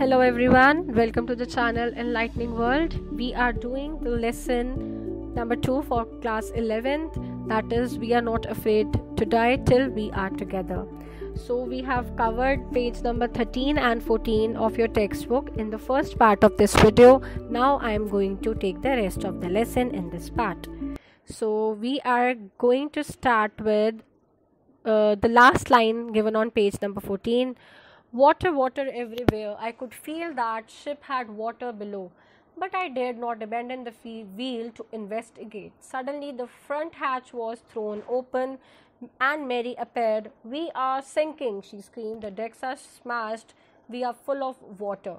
hello everyone welcome to the channel enlightening world we are doing the lesson number 2 for class 11th that is we are not afraid to die till we are together so we have covered page number 13 and 14 of your textbook in the first part of this video now i am going to take the rest of the lesson in this part so we are going to start with uh, the last line given on page number 14 water water everywhere i could feel that ship had water below but i dared not abandon the wheel to investigate suddenly the front hatch was thrown open and mary appeared we are sinking she screamed the decks are smashed we are full of water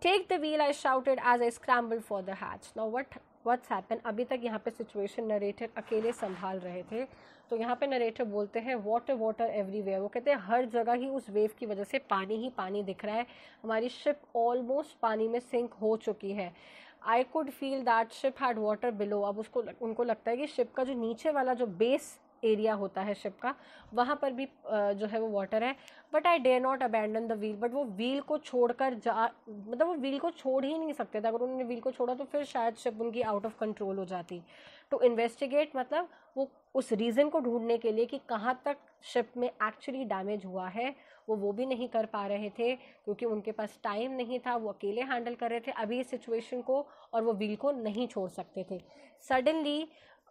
take the wheel i shouted as i scrambled for the hatch now what what's happen अभी तक यहाँ पे situation narrator अकेले संभाल रहे थे तो यहाँ पे नरेटर बोलते हैं वाटर वाटर एवरीवेयर वो कहते हैं हर जगह ही उस वेव की वजह से पानी ही पानी दिख रहा है हमारी शिप ऑलमोस्ट पानी में सिंक हो चुकी है I could feel that ship had water below अब उसको उनको लगता है कि शिप का जो नीचे वाला जो बेस एरिया होता है शिप का वहाँ पर भी जो है वो वाटर है but I dare not abandon the wheel but वो व्हील को छोड़कर जा मतलब वो व्हील को छोड़ ही नहीं सकते थे अगर उन्होंने व्हील को छोड़ा तो फिर शायद शिप उनकी आउट ऑफ कंट्रोल हो जाती टू तो इन्वेस्टिगेट मतलब वो उस रीज़न को ढूंढने के लिए कि कहाँ तक शिप में एक्चुअली डैमेज हुआ है वो वो भी नहीं कर पा रहे थे क्योंकि उनके पास टाइम नहीं था वो अकेले हैंडल कर रहे थे अभी इस सिचुएशन को और वो व्हील को नहीं छोड़ सकते थे सडनली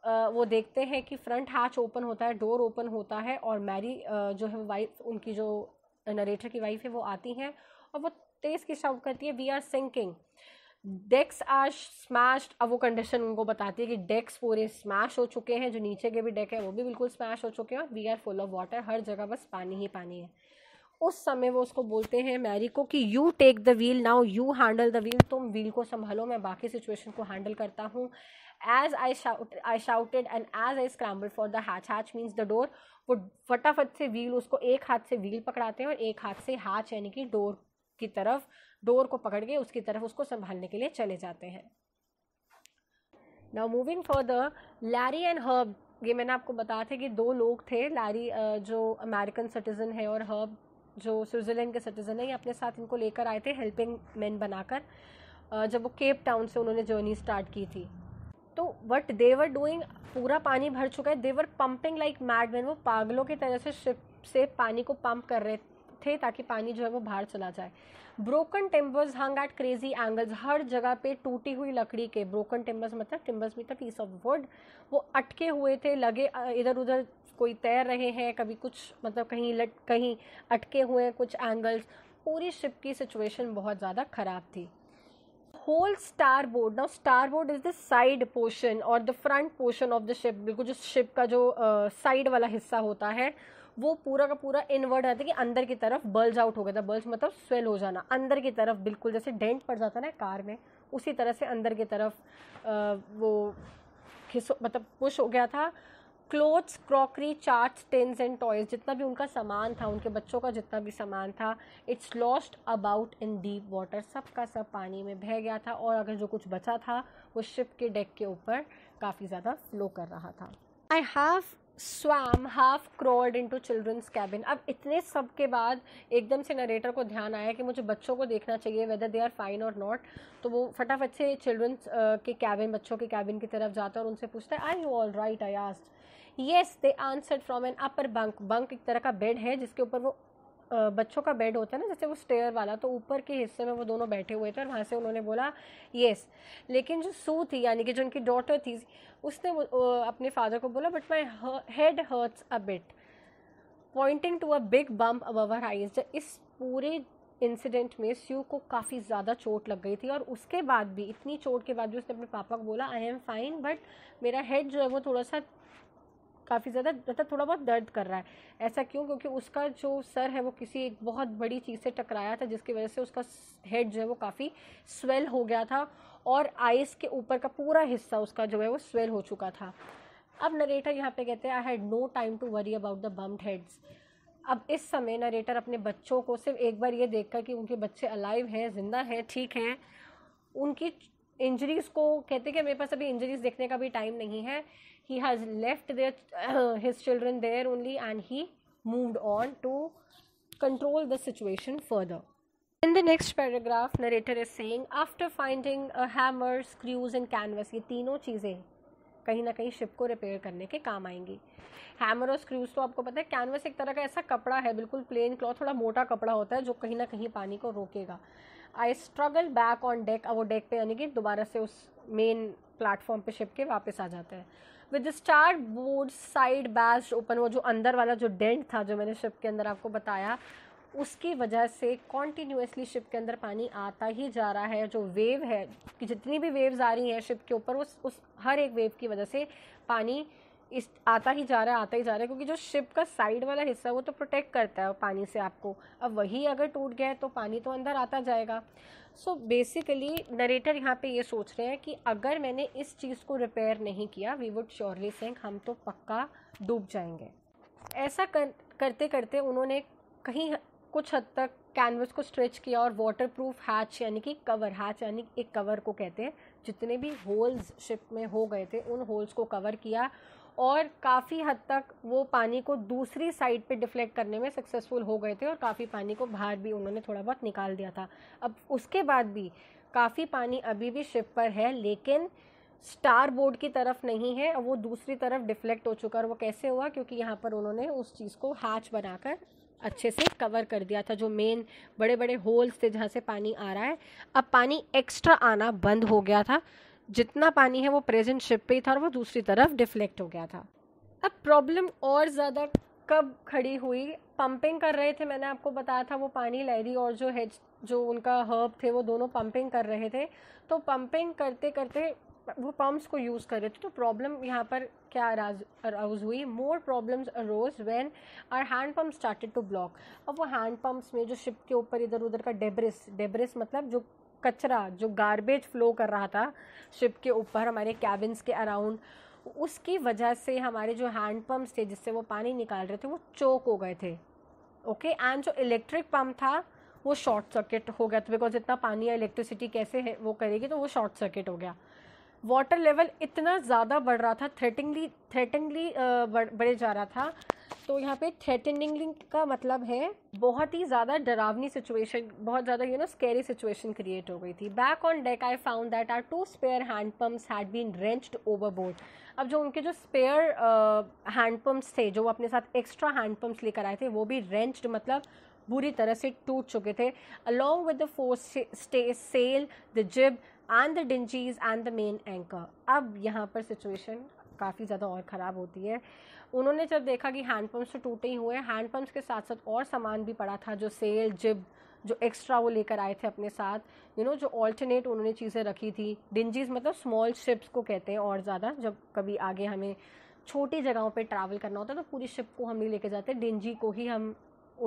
वो देखते हैं कि फ्रंट हैच ओपन होता है डोर ओपन होता है और मैरी जो है वाइफ उनकी जो नरेटर की वाइफ है वो आती हैं और वो तेज़ की शाउट करती है we are sinking decks are smash अब वो कंडीशन उनको बताती है कि डेक्स पूरे स्मैश हो चुके हैं जो नीचे के भी डेक है वो भी बिल्कुल स्मैश हो चुके हैं और we are full of water हर जगह बस पानी ही पानी है उस समय वो उसको बोलते हैं मैरी को कि you take the wheel now you handle the wheel तुम व्हील को संभालो मैं बाकी सिचुएशन को हैंडल करता हूँ as I shout I shouted and as I scrambled for the hatch hatch means the door वो फटाफट से व्हील उसको एक हाथ से व्हील पकड़ाते हैं और एक हाथ से हाच यानी कि डोर की तरफ डोर को पकड़ के उसकी तरफ उसको संभालने के लिए चले जाते हैं now moving for the Larry and Herb ये मैंने आपको बताया था कि दो लोग थे लैरी जो अमेरिकन सिटीज़न है और हर्ब जो स्विट्ज़रलैंड के सिटीज़न है ये अपने साथ इनको लेकर आए थे हेल्पिंग मैन बनाकर जब वो केप टाउन से उन्होंने जर्नी स्टार्ट की थी तो वट देवर डूइंग पूरा पानी भर चुका है देवर पम्पिंग लाइक मैडमैन वो पागलों की तरह से शिप से पानी को पम्प कर रहे थे ताकि पानी जो है वो बाहर चला जाए broken timbers hung at crazy angles हर जगह पे टूटी हुई लकड़ी के ब्रोकन टिम्बर्स मतलब timbers mean piece of wood वो अटके हुए थे लगे इधर उधर कोई तैर रहे हैं कभी कुछ मतलब कहीं लट कहीं अटके हुए हैं कुछ एंगल्स पूरी शिप की सिचुएशन बहुत ज़्यादा ख़राब थी whole star board now star board is the side portion और the front portion of the ship बिल्कुल जो शिप का जो uh, वाला हिस्सा होता है वो पूरा का पूरा इनवर्ड रहता है कि अंदर की तरफ बल्ज आउट हो गया था बल्ज मतलब स्वेल हो जाना अंदर की तरफ बिल्कुल जैसे डेंट पड़ जाता है ना कार में उसी तरह से अंदर की तरफ uh, वो मतलब पुश हो गया था clothes crockery chart tents and toys जितना भी उनका सामान था उनके बच्चों का जितना भी सामान था it's lost about in deep water सब का सब पानी में बह गया था और अगर जो कुछ बचा था वो शिप के डेक के ऊपर काफ़ी ज़्यादा फ्लो कर रहा था I have swam half in to children's cabin अब इतने सब के बाद एकदम से नरेटर को ध्यान आया कि मुझे बच्चों को देखना चाहिए वेदर दे आर फाइन और नॉट तो वो फटाफट से चिल्ड्रंस के कैबिन बच्चों के कैबिन की तरफ जाता है और उनसे पूछता है I you all right I asked yes they answered from an upper bunk bunk एक तरह का बेड है जिसके ऊपर वो बच्चों का बेड होता है ना जैसे वो स्टेयर वाला तो ऊपर के हिस्से में वो दोनों बैठे हुए थे और वहाँ से उन्होंने बोला येस लेकिन जो सू थी यानी कि जो उनकी डॉटर थी उसने अपने फादर को बोला but my head hurts a bit pointing to a big bump over eyes इस पूरे इंसिडेंट में स्यू को काफ़ी ज़्यादा चोट लग गई थी और उसके बाद भी इतनी चोट के बाद भी उसने अपने पापा को बोला आई एम फाइन बट मेरा हेड जो है वो थोड़ा सा काफ़ी ज़्यादा मतलब थोड़ा बहुत दर्द कर रहा है ऐसा क्यों क्योंकि उसका जो सर है वो किसी एक बहुत बड़ी चीज़ से टकराया था जिसकी वजह से उसका हेड जो है वो काफ़ी स्वेल हो गया था और आइस के ऊपर का पूरा हिस्सा उसका जो है वो स्वेल हो चुका था अब नरेटर यहाँ पे कहते हैं I had no time to worry about the bumped heads अब इस समय नरेटर अपने बच्चों को सिर्फ एक बार ये देखकर कि उनके बच्चे अलाइव हैं जिंदा हैं ठीक हैं उनकी इंजरीज़ को कहते कि मेरे पास अभी इंजरीज़ देखने का भी टाइम नहीं है he has left their uh, his children there only and he moved on to control the situation further in the next paragraph narrator is saying after finding a hammer screws and canvas ye तीनों cheeze कहीं ना कहीं ship को repair करने के काम आएंगी hammer और स्क्रूज तो आपको पता है कैनवस एक तरह का ऐसा कपड़ा है बिल्कुल प्लेन क्लॉथ थोड़ा मोटा कपड़ा होता है जो कहीं ना कहीं पानी को रोकेगा I struggle back on deck अब वो डेक पे यानी कि दोबारा से उस मेन प्लेटफॉर्म पे शिप के वापस आ जाते हैं with star board side bash open वो जो अंदर वाला जो डेंट था जो मैंने शिप के अंदर आपको बताया उसकी वजह से कॉन्टीन्यूसली शिप के अंदर पानी आता ही जा रहा है जो वेव है कि जितनी भी वेव्स आ रही हैं शिप के ऊपर उस उस हर एक वेव की वजह से पानी इस आता ही जा रहा है आता ही जा रहा है क्योंकि जो शिप का साइड वाला हिस्सा है वो तो प्रोटेक्ट करता है पानी से आपको अब वही अगर टूट गया तो पानी तो अंदर आता जाएगा सो बेसिकली नरेटर यहाँ पे ये सोच रहे हैं कि अगर मैंने इस चीज़ को रिपेयर नहीं किया वी वुड श्योरली सिंक हम तो पक्का डूब जाएंगे ऐसा कर, करते करते उन्होंने कहीं कुछ हद तक कैनवस को स्ट्रेच किया और वाटर प्रूफ हैच यानी कि कवर हैच यानी एक कवर को कहते हैं जितने भी होल्स शिप में हो गए थे उन होल्स को कवर किया और काफ़ी हद तक वो पानी को दूसरी साइड पे डिफ्लेक्ट करने में सक्सेसफुल हो गए थे और काफ़ी पानी को बाहर भी उन्होंने थोड़ा बहुत निकाल दिया था अब उसके बाद भी काफ़ी पानी अभी भी शिप पर है लेकिन स्टार बोर्ड की तरफ नहीं है वो दूसरी तरफ डिफ्लेक्ट हो चुका और वो कैसे हुआ क्योंकि यहाँ पर उन्होंने उस चीज़ को हाच बनाकर अच्छे से कवर कर दिया था जो मेन बड़े बड़े होल्स थे जहाँ से पानी आ रहा है अब पानी एक्स्ट्रा आना बंद हो गया था जितना पानी है वो प्रेजेंट शिप पे ही था और वो दूसरी तरफ डिफ्लेक्ट हो गया था अब प्रॉब्लम और ज़्यादा कब खड़ी हुई पंपिंग कर रहे थे मैंने आपको बताया था वो पानी लहरी और जो हेड जो उनका हर्ब थे वो दोनों पंपिंग कर रहे थे तो पंपिंग करते करते वो पम्प्स को यूज़ कर रहे थे तो प्रॉब्लम यहाँ पर क्या अराउज हुई more problems arose when our hand pump started to block अब वो हैंड पम्प्स में जो शिप के ऊपर इधर उधर का डेब्रिस डेब्रिस मतलब जो कचरा जो गार्बेज फ्लो कर रहा था शिप के ऊपर हमारे कैबिन्स के अराउंड उसकी वजह से हमारे जो हैंड थे जिससे वो पानी निकाल रहे थे वो चोक हो गए थे ओके एंड जो इलेक्ट्रिक पम्प था वो शॉर्ट सर्किट हो गया था बिकॉज इतना पानी या इलेक्ट्रिसिटी कैसे है वो करेगी तो वो शॉर्ट सर्किट हो गया वाटर लेवल इतना ज़्यादा बढ़ रहा था थ्रेटिंगली थ्रेटिंगली बढ़ बढ़े जा रहा था तो यहाँ पे थ्रेटनिंग का मतलब है बहुत ही ज़्यादा डरावनी सिचुएशन बहुत ज़्यादा you know scary situation create हो गई थी back on deck I found that our two spare hand pumps had been wrenched overboard अब जो उनके जो स्पेयर हैंड पम्प्स थे जो अपने साथ एक्स्ट्रा हैंड पम्प्स लेकर आए थे वो भी रेंच्ड मतलब बुरी तरह से टूट चुके थे along with the fore stay sail the jib and the dinghies and the main anchor अब यहाँ पर सिचुएशन काफ़ी ज़्यादा और ख़राब होती है उन्होंने जब देखा कि हैंडपम्प्स तो टूटे ही हुए हैं हैंडपम्प्स के साथ साथ और सामान भी पड़ा था जो सेल जिब जो एक्स्ट्रा वो लेकर आए थे अपने साथ यू you नो know, जो ऑल्टरनेट उन्होंने चीज़ें रखी थी डिंजीज मतलब स्मॉल शिप्स को कहते हैं और ज़्यादा जब कभी आगे हमें छोटी जगहों पे ट्रैवल करना होता है तो पूरी शिप को हम नहीं लेके जाते डिंजी को ही हम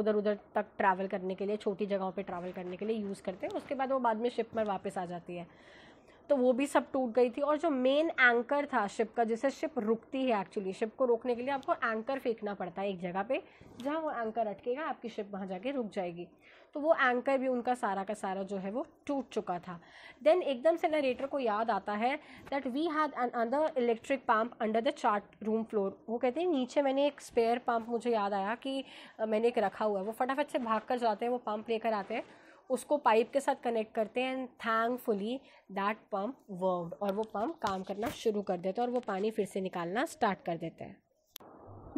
उधर उधर तक ट्रैवल करने के लिए छोटी जगहों पे ट्रैवल करने के लिए यूज़ करते हैं उसके बाद वो बाद में शिप में वापस आ जाती है तो वो भी सब टूट गई थी और जो मेन एंकर था शिप का जिसे शिप रुकती है एक्चुअली शिप को रोकने के लिए आपको एंकर फेंकना पड़ता है एक जगह पे जहाँ वो एंकर अटकेगा आपकी शिप वहाँ जाके रुक जाएगी तो वो एंकर भी उनका सारा का सारा जो है वो टूट चुका था देन एकदम से नरेटर को याद आता है that we had another electric pump under the chart room floor वो कहते हैं नीचे मैंने एक स्पेयर पम्प मुझे याद आया कि मैंने एक रखा हुआ है वो फटाफट से भाग कर जाते हैं वो पम्प लेकर आते हैं उसको पाइप के साथ कनेक्ट करते हैं and thankfully that pump worked और वो पम्प काम करना शुरू कर देते हैं और वो पानी फिर से निकालना स्टार्ट कर देते हैं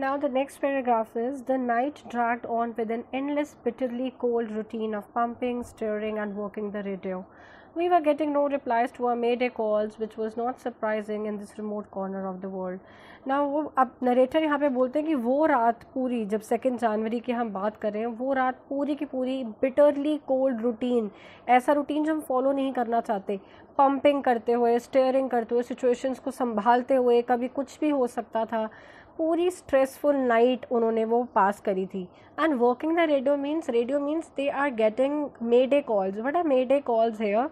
now the next paragraph is the night dragged on with an endless bitterly cold routine of pumping steering and working the radio We were getting no replies to our mayday calls, which was not surprising in this remote corner of the world. Now वो अब narrator यहाँ पे बोलते हैं कि वो रात पूरी जब सेकेंड जनवरी की हम बात कर रहे हैं वो रात पूरी की पूरी बिटरली कोल्ड रूटीन ऐसा रूटीन जो हम फॉलो नहीं करना चाहते पंपिंग करते हुए स्टेयरिंग करते हुए सिचुएशंस को संभालते हुए कभी कुछ भी हो सकता था पूरी स्ट्रेसफुल नाइट उन्होंने वो पास करी थी and working the radio means radio means they are getting mayday calls but our made calls है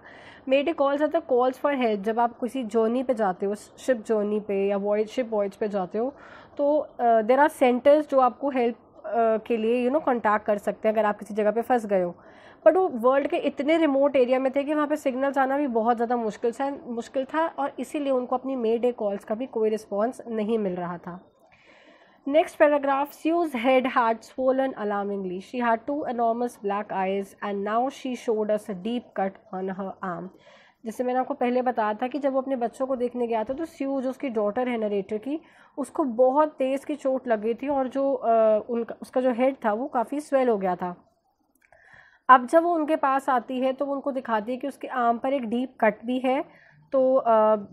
mayday calls are the calls for help जब आप किसी जर्नी पे जाते हो शिप जर्नी पे या वॉइज शिप वॉयज पे जाते हो तो देर आर सेंटर्स जो आपको हेल्प uh, के लिए यू नो कॉन्टैक्ट कर सकते हैं अगर आप किसी जगह पे फंस गए हो बट वो वर्ल्ड के इतने रिमोट एरिया में थे कि वहाँ पे सिग्नल्स आना भी बहुत ज़्यादा मुश्किल था मुश्किल था और इसीलिए उनको अपनी मे डे कॉल्स का भी कोई रिस्पॉन्स नहीं मिल रहा था next paragraph Sue's head had swollen alarmingly she had two enormous black eyes and now she showed us a deep cut on her जैसे मैंने आपको पहले बताया था कि जब वो अपने बच्चों को देखने गया था तो सीज जो उसकी डॉटर है नरेटर की उसको बहुत तेज़ की चोट लग गई थी और जो आ, उनका उसका जो हेड था वो काफ़ी स्वेल हो गया था अब जब वो उनके पास आती है तो वो उनको दिखाती है कि उसके आर्म पर एक डीप कट भी है तो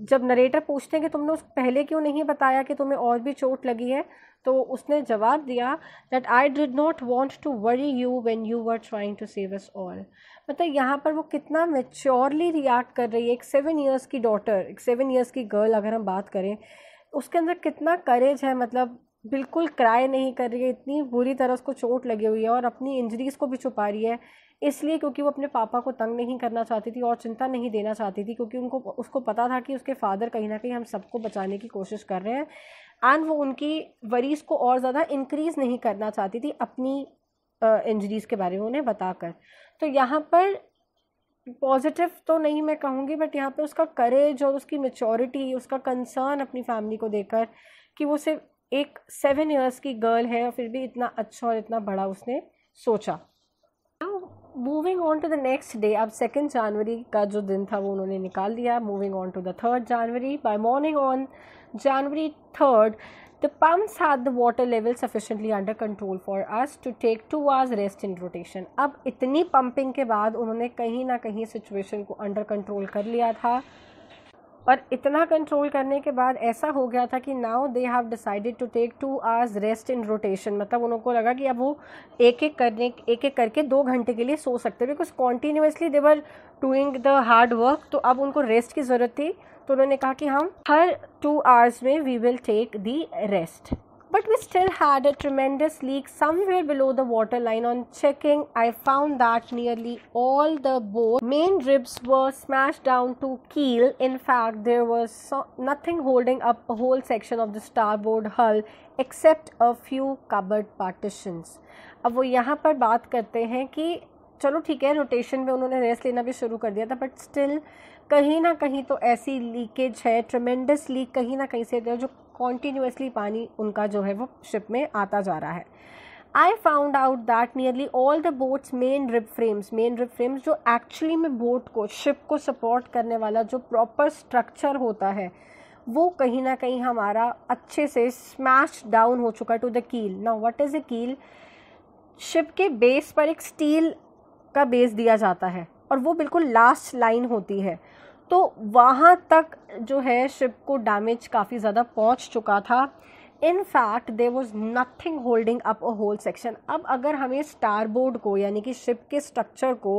जब नरेटर पूछते हैं कि तुमने उसको पहले क्यों नहीं बताया कि तुम्हें और भी चोट लगी है तो उसने जवाब दिया that I did not want to worry you when you were trying to save us all मतलब यहाँ पर वो कितना मेच्योरली रिएक्ट कर रही है एक सेवन ईयर्स की डॉटर एक सेवन ईयर्स की गर्ल अगर हम बात करें उसके अंदर कितना करेज है मतलब बिल्कुल क्राई नहीं कर रही है इतनी बुरी तरह उसको चोट लगी हुई है और अपनी इंजरीज़ को भी छुपा रही है इसलिए क्योंकि वो अपने पापा को तंग नहीं करना चाहती थी और चिंता नहीं देना चाहती थी क्योंकि उनको उसको पता था कि उसके फादर कहीं ना कहीं हम सबको बचाने की कोशिश कर रहे हैं एंड वो उनकी वरीज़ को और ज़्यादा इंक्रीज़ नहीं करना चाहती थी अपनी इंजरीज़ के बारे में उन्हें बताकर तो यहाँ पर पॉजिटिव तो नहीं मैं कहूँगी बट यहाँ पर उसका करेज और उसकी मेचोरिटी उसका कंसर्न अपनी फैमिली को देकर कि वो सिर्फ एक सेवन इयर्स की गर्ल है और फिर भी इतना अच्छा और इतना बड़ा उसने सोचा moving on to the next day अब सेकेंड जनवरी का जो दिन था वो उन्होंने निकाल दिया moving on to the third January by morning on January third the pumps had the water level sufficiently under control for us to take two hours rest in rotation अब इतनी पम्पिंग के बाद उन्होंने कहीं ना कहीं सिचुएशन को under control कर लिया था और इतना कंट्रोल करने के बाद ऐसा हो गया था कि now they have decided to take two hours rest in rotation मतलब उनको लगा कि अब वो एक एक करने एक एक करके दो घंटे के लिए सो सकते because continuously they were doing the hard work तो अब उनको रेस्ट की ज़रूरत थी तो उन्होंने कहा कि हम हर टू आवर्स में we will take the rest but we still had a tremendous leak somewhere below the water line On checking, I found that nearly all the boat main ribs were smashed down to keel. In fact, there was so nothing holding up a whole section of the starboard hull except a few cupboard partitions. अब वो यहाँ पर बात करते हैं कि चलो ठीक है रोटेशन में उन्होंने रेस्ट लेना भी शुरू कर दिया था बट स्टिल कहीं ना कहीं तो ऐसी लीकेज है ट्रमेंडस लीक कहीं ना कहीं से जो कॉन्टीन्यूसली पानी उनका जो है वो शिप में आता जा रहा है I found out that nearly all the boat's main rib frames main rib frames जो एक्चुअली में बोट को शिप को सपोर्ट करने वाला जो प्रॉपर स्ट्रक्चर होता है वो कहीं ना कहीं हमारा अच्छे से स्मैश डाउन हो चुका टू द कील ना वट इज़ अ कील शिप के बेस पर एक स्टील का बेस दिया जाता है और वो बिल्कुल लास्ट लाइन होती है तो वहाँ तक जो है शिप को डैमेज काफ़ी ज़्यादा पहुँच चुका था in fact there was nothing holding up a whole section अब अगर हमें स्टार बोर्ड को यानी कि शिप के स्ट्रक्चर को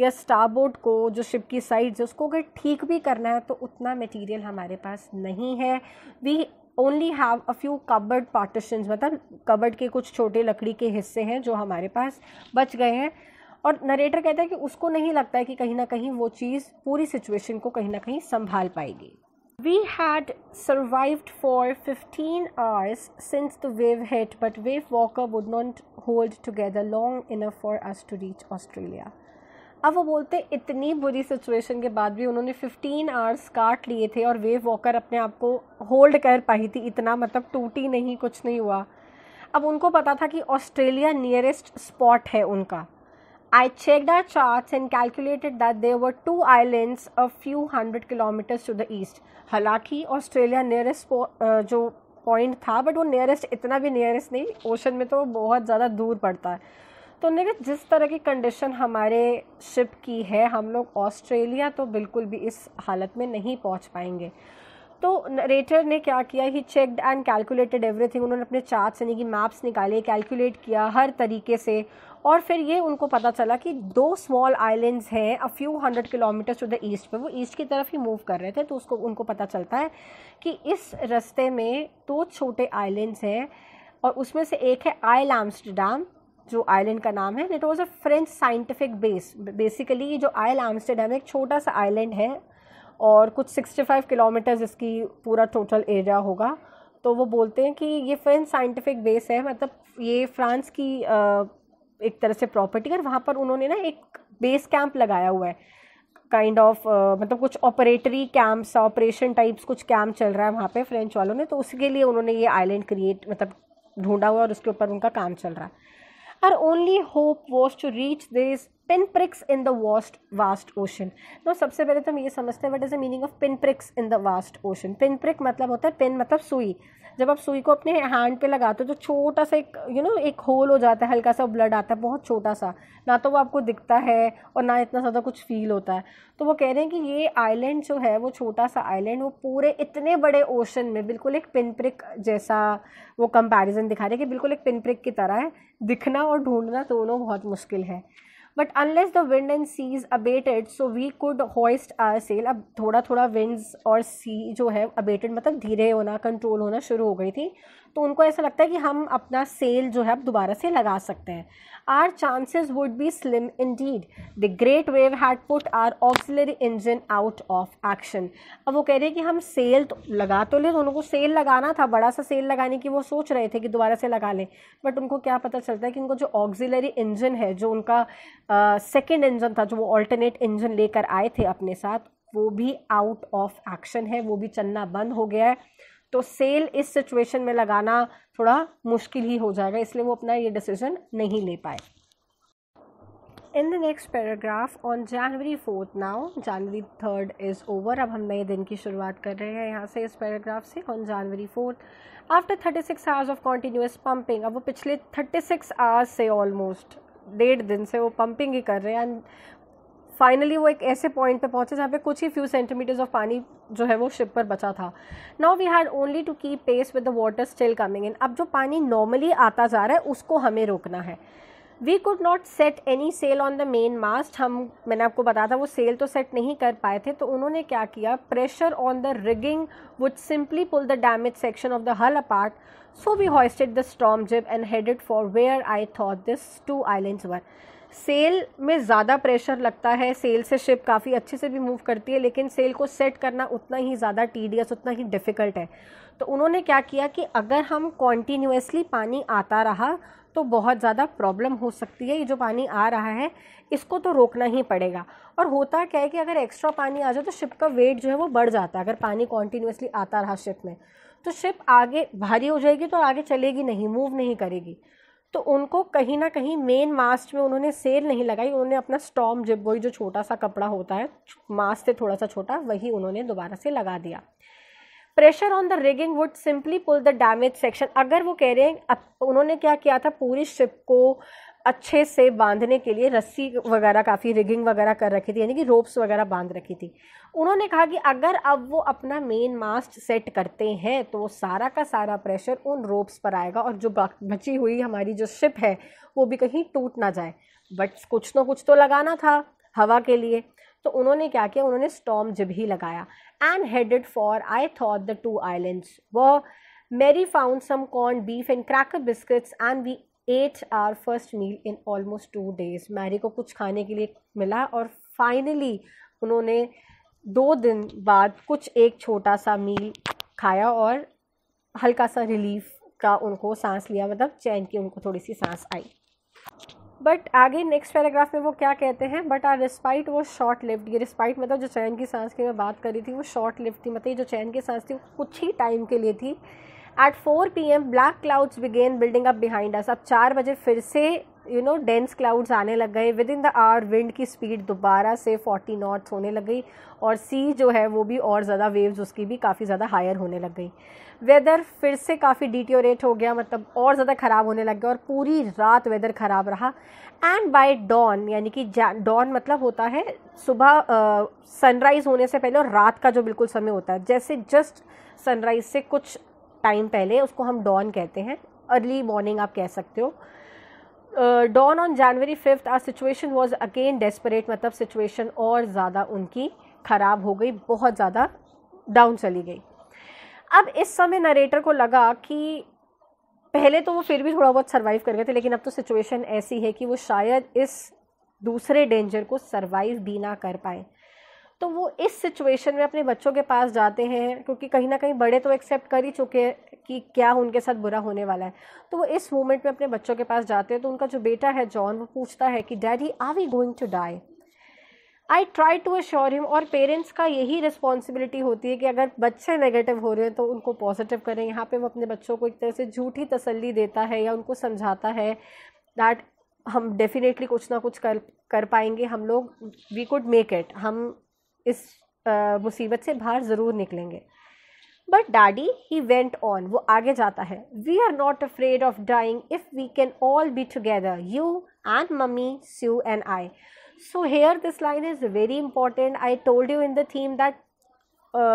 या स्टार बोर्ड को जो शिप की साइड्स है उसको अगर ठीक भी करना है तो उतना मटेरियल हमारे पास नहीं है we only have a few cupboard partition मतलब कबर्ड के कुछ छोटे लकड़ी के हिस्से हैं जो हमारे पास बच गए हैं और नरेटर कहता है कि उसको नहीं लगता है कि कहीं ना कहीं वो चीज़ पूरी सिचुएशन को कहीं ना कहीं संभाल पाएगी we had survived for fifteen hours since the wave hit but wave walker would not hold together long enough for us to reach Australia अब वो बोलते इतनी बुरी सिचुएशन के बाद भी उन्होंने 15 आवर्स काट लिए थे और वेव वॉकर अपने आप को होल्ड कर पाई थी इतना मतलब टूटी नहीं कुछ नहीं हुआ अब उनको पता था कि ऑस्ट्रेलिया नियरेस्ट स्पॉट है उनका I checked our charts and calculated that there were two islands a few hundred kilometers to the east. हालांकि ऑस्ट्रेलिया नियरेस्ट जो पॉइंट था बट वो नियरेस्ट इतना भी नियरेस्ट नहीं ओशन में तो वो बहुत ज़्यादा दूर पड़ता है तो उन्होंने कहा जिस तरह की कंडीशन हमारे शिप की है हम लोग ऑस्ट्रेलिया तो बिल्कुल भी इस हालत में नहीं पहुंच पाएंगे तो रेटर ने क्या किया he checked and calculated everything उन्होंने अपने चार्ट यानी कि मैप्स निकाले कैलकुलेट किया हर तरीके से और फिर ये उनको पता चला कि दो स्मॉल आइलैंड्स हैं a few hundred kilometres to the east पे वो ईस्ट की तरफ ही मूव कर रहे थे तो उसको उनको पता चलता है कि इस रस्ते में दो छोटे आइलैंड्स हैं और उसमें से एक है आइल एम्स्टरडाम जो आइलैंड का नाम है it was a French scientific base basically ये जो आइल एम्स्टरडाम एक छोटा सा आइलैंड है और कुछ 65 किलोमीटर्स इसकी पूरा टोटल एरिया होगा तो वो बोलते हैं कि ये फ्रेंच साइंटिफिक बेस है मतलब ये फ्रांस की एक तरह से प्रॉपर्टी और वहाँ पर उन्होंने ना एक बेस कैंप लगाया हुआ है kind kind of of, uh, मतलब कुछ ऑपरेटरी कैंप्स ऑपरेशन टाइप्स कुछ कैंप चल रहा है वहाँ पे फ्रेंच वालों ने तो उसके लिए उन्होंने ये आइलैंड क्रिएट मतलब ढूंढा हुआ और उसके ऊपर उनका काम चल रहा है only hope hope to reach this pin pricks in the vast vast ocean तो सबसे पहले तो हम ये समझते हैं what is the meaning of pin pricks in the vast ocean pin prick मतलब होता है पिन मतलब सुई जब आप सुई को अपने हैंड पे लगाते हो तो छोटा सा एक यू you नो know, एक होल हो जाता है हल्का सा ब्लड आता है बहुत छोटा सा ना तो वो आपको दिखता है और ना इतना ज़्यादा कुछ फील होता है तो वो कह रहे हैं कि ये आइलैंड जो है वो छोटा सा आइलैंड वो पूरे इतने बड़े ओशन में बिल्कुल एक पिनप्रिक जैसा वो कंपेरिजन दिखा रहे हैं कि बिल्कुल एक पिनप्रिक की तरह है दिखना और ढूंढना दोनों बहुत मुश्किल है but unless the wind and seas abated so we could hoist our sail अब थोड़ा थोड़ा विंड्स और सी जो है अबेटेड मतलब धीरे होना कंट्रोल होना शुरू हो गई थी तो उनको ऐसा लगता है कि हम अपना सेल जो है अब दोबारा से लगा सकते हैं our chances would be slim indeed the great wave had put our auxiliary engine out of action अब वो कह रहे हैं कि हम सेल तो लगा तो ले तो उनको सेल लगाना था बड़ा सा सेल लगाने की वो सोच रहे थे कि दोबारा से लगा लें बट उनको क्या पता चलता है कि उनको जो ऑक्सिलरी इंजन है जो उनका सेकेंड इंजन था जो वो ऑल्टरनेट इंजन लेकर आए थे अपने साथ वो भी आउट ऑफ एक्शन है वो भी चलना बंद हो गया है तो सेल इस सिचुएशन में लगाना थोड़ा मुश्किल ही हो जाएगा इसलिए वो अपना ये डिसीजन नहीं ले पाए in the next paragraph on January fourth now January third is over अब हम नए दिन की शुरुआत कर रहे हैं यहाँ से इस पैराग्राफ से on January fourth after thirty six hours of continuous pumping अब वो पिछले थर्टी सिक्स आवर्स से ऑलमोस्ट डेढ़ दिन से वो पम्पिंग ही कर रहे हैं एंड फाइनली वो एक ऐसे पॉइंट पे पहुंचे जहाँ पे कुछ ही फ्यू सेंटीमीटर्स ऑफ पानी जो है वो शिप पर बचा था now we had only to keep pace with the water still coming in अब जो पानी नॉर्मली आता जा रहा है उसको हमें रोकना है we could not set any sail on the main mast हम मैंने आपको बताया था वो सेल तो सेट नहीं कर पाए थे तो उन्होंने क्या किया pressure on the rigging would simply pull the damage section of the hull apart so we hoisted the storm jib and headed for where I thought this two islands were sail में ज़्यादा pressure लगता है cell से ship काफ़ी अच्छे से भी move करती है लेकिन सेल को सेट करना उतना ही ज़्यादा टीडियस उतना ही डिफ़िकल्ट है तो उन्होंने क्या किया कि अगर हम कॉन्टीन्यूसली पानी आता रहा तो बहुत ज़्यादा प्रॉब्लम हो सकती है ये जो पानी आ रहा है इसको तो रोकना ही पड़ेगा और होता क्या है कि अगर एक्स्ट्रा पानी आ जाए तो शिप का वेट जो है वो बढ़ जाता है अगर पानी कॉन्टीन्यूसली आता रहा शिप में तो शिप आगे भारी हो जाएगी तो आगे चलेगी नहीं मूव नहीं करेगी तो उनको कहीं ना कहीं मेन मास्ट में उन्होंने सेल नहीं लगाई उन्होंने अपना स्टॉम जिब्बोई जो छोटा सा कपड़ा होता है मास्ट से थोड़ा सा छोटा वही उन्होंने दोबारा से लगा दिया pressure on the rigging would simply pull the damage section अगर वो कह रहे हैं उन्होंने क्या किया था पूरी शिप को अच्छे से बांधने के लिए रस्सी वगैरह काफ़ी रिगिंग वगैरह कर रखी थी यानी कि रोप्स वगैरह बांध रखी थी उन्होंने कहा कि अगर अब वो अपना मेन मास्ट सेट करते हैं तो वो सारा का सारा प्रेशर उन रोप्स पर आएगा और जो बची हुई हमारी जो शिप है वो भी कहीं टूट ना जाए बट कुछ ना कुछ तो लगाना था हवा के लिए तो उन्होंने क्या किया उन्होंने स्टॉम जब ही लगाया and headed for I thought the two islands वो Mary found some corn beef and cracker biscuits and we ate our first meal in almost two days Mary को कुछ खाने के लिए मिला और फाइनली उन्होंने दो दिन बाद कुछ एक छोटा सा मील खाया और हल्का सा रिलीफ का उनको सांस लिया मतलब चैन की उनको थोड़ी सी सांस आई बट आगे नेक्स्ट पैराग्राफ में वो क्या कहते हैं but our respite was short lived ये रिस्पाइट मतलब जो चैन की सांस की मैं बात कर रही थी वो शॉर्ट लिफ्ट थी मतलब ये जो चैन की सांस थी वो कुछ ही टाइम के लिए थी at four p m black clouds began building up behind us अब चार बजे फिर से यू नो डेंस क्लाउड्स आने लग गए within the hour wind की स्पीड दोबारा से फोर्टी नॉट्स होने लग गई और सी जो है वो भी और ज़्यादा वेव्स उसकी भी काफ़ी ज़्यादा हायर होने लग गई वेदर फिर से काफ़ी डिटोरेट हो गया मतलब और ज़्यादा ख़राब होने लग गया और पूरी रात वेदर ख़राब रहा एंड बाय डॉन यानी कि डॉन मतलब होता है सुबह सनराइज़ होने से पहले और रात का जो बिल्कुल समय होता है जैसे जस्ट सनराइज़ से कुछ टाइम पहले उसको हम डॉन कहते हैं अर्ली मॉर्निंग आप कह सकते हो dawn on January fifth our situation was again desperate मतलब सिचुएशन और ज़्यादा उनकी ख़राब हो गई बहुत ज़्यादा डाउन चली गई अब इस समय नरेटर को लगा कि पहले तो वो फिर भी थोड़ा बहुत सर्वाइव कर गए थे लेकिन अब तो सिचुएशन ऐसी है कि वो शायद इस दूसरे डेंजर को सर्वाइव भी ना कर पाए तो वो इस सिचुएशन में अपने बच्चों के पास जाते हैं क्योंकि कहीं ना कहीं बड़े तो एक्सेप्ट कर ही चुके हैं कि क्या उनके साथ बुरा होने वाला है तो वो इस मोमेंट में अपने बच्चों के पास जाते हैं तो उनका जो बेटा है जॉन वो पूछता है कि daddy are we going to die I try to assure him और पेरेंट्स का यही रिस्पॉन्सिबिलिटी होती है कि अगर बच्चे नेगेटिव हो रहे हैं तो उनको पॉजिटिव करें यहाँ पे वो अपने बच्चों को एक तरह से झूठी तसल्ली देता है या उनको समझाता है दैट हम डेफिनेटली कुछ ना कुछ कर कर पाएंगे हम लोग वी कुड मेक इट हम इस मुसीबत से बाहर ज़रूर निकलेंगे but daddy he went on वो आगे जाता है we are not afraid of dying if we can all be together you and mummy Sue and I so here this line is very important I told you in the theme that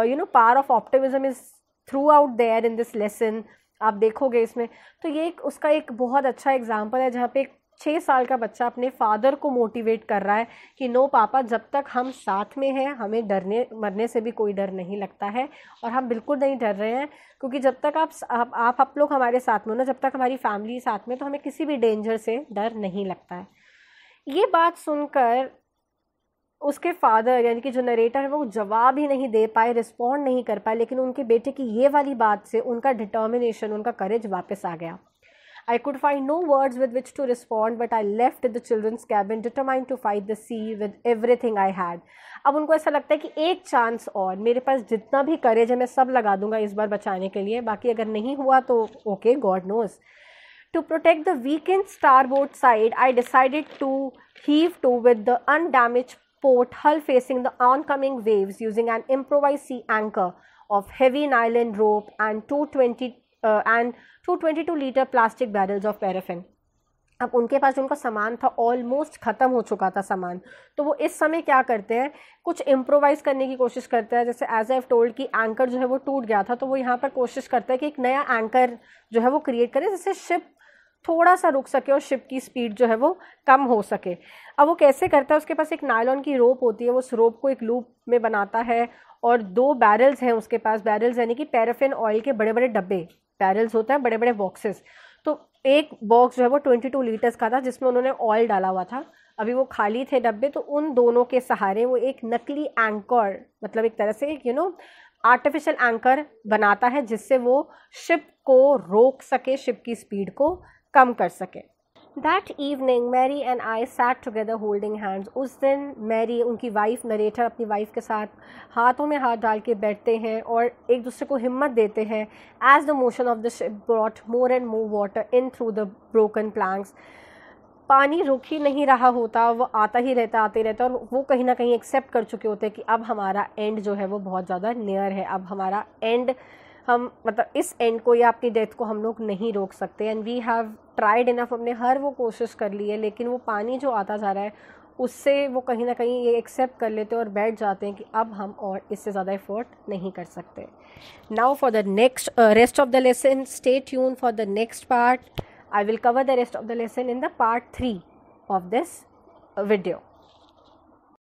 you know know of optimism is throughout there in this lesson आप देखोगे इसमें तो ये एक उसका एक बहुत अच्छा एग्जाम्पल है जहाँ पे एक छः साल का बच्चा अपने फादर को मोटिवेट कर रहा है कि नो पापा जब तक हम साथ में हैं हमें डरने मरने से भी कोई डर नहीं लगता है और हम बिल्कुल नहीं डर रहे हैं क्योंकि जब तक आप आप आप, आप लोग हमारे साथ में हो ना जब तक हमारी फैमिली साथ में तो हमें किसी भी डेंजर से डर नहीं लगता है ये बात सुनकर उसके फादर यानी कि जो नरेटर है वो जवाब ही नहीं दे पाए रिस्पॉन्ड नहीं कर पाए लेकिन उनके बेटे की ये वाली बात से उनका डिटर्मिनेशन उनका करेज वापस आ गया I could find no words with which to respond, but I left the children's cabin determined to fight the sea with everything I had. अब उनको ऐसा लगता है कि एक चांस और मेरे पास जितना भी करेज है मैं सब लगा दूंगा इस बार बचाने के लिए बाकी अगर नहीं हुआ तो okay God knows To protect the weakened starboard side, I decided to heave to with the undamaged port hull facing the oncoming waves using an improvised sea anchor of heavy nylon rope and 220 uh, and two litre plastic barrels of paraffin अब उनके पास जो उनका सामान था almost ख़त्म हो चुका था सामान तो वो इस समय क्या करते हैं कुछ इम्प्रोवाइज़ करने की कोशिश करते हैं जैसे एज एव टोल्ड कि एंकर जो है वो टूट गया था तो वो यहाँ पर कोशिश करता है कि एक नया एंकर जो है वो क्रिएट करें जिससे शिप थोड़ा सा रुक सके और शिप की स्पीड जो है वो कम हो सके अब वो कैसे करता है उसके पास एक नायलॉन की रोप होती है वो उस रोप को एक लूप में बनाता है और दो बैरल्स हैं उसके पास बैरल्स यानी कि पैराफिन ऑयल के बड़े बड़े डब्बे बैरल्स होते हैं बड़े बड़े बॉक्सेस तो एक बॉक्स जो है वो ट्वेंटी टू लीटर्स का था जिसमें उन्होंने ऑयल डाला हुआ था अभी वो खाली थे डब्बे तो उन दोनों के सहारे वो एक नकली एंकर मतलब एक तरह से एक यू नो आर्टिफिशियल एंकर बनाता है जिससे वो शिप को रोक सके शिप की स्पीड को कम कर सके that evening Mary and I sat together holding hands उस दिन मैरी उनकी वाइफ नरेटर अपनी वाइफ के साथ हाथों में हाथ डाल के बैठते हैं और एक दूसरे को हिम्मत देते हैं as the motion of the ship brought more and more water in through the broken planks पानी रुक ही नहीं रहा होता वो आता ही रहता आते रहता और वो कहीं ना कहीं एक्सेप्ट कर चुके होते हैं कि अब हमारा एंड जो है वो बहुत ज़्यादा नियर है अब हमारा एंड हम मतलब इस एंड को या अपनी डेथ को हम लोग नहीं रोक सकते and we have tried enough हमने हर वो कोशिश कर ली है लेकिन वो पानी जो आता जा रहा है उससे वो कहीं ना कहीं ये एक्सेप्ट कर लेते हैं और बैठ जाते हैं कि अब हम और इससे ज़्यादा एफर्ट नहीं कर सकते now for the next rest of the lesson stay tuned for the next part I will cover the rest of the lesson in the part three of this video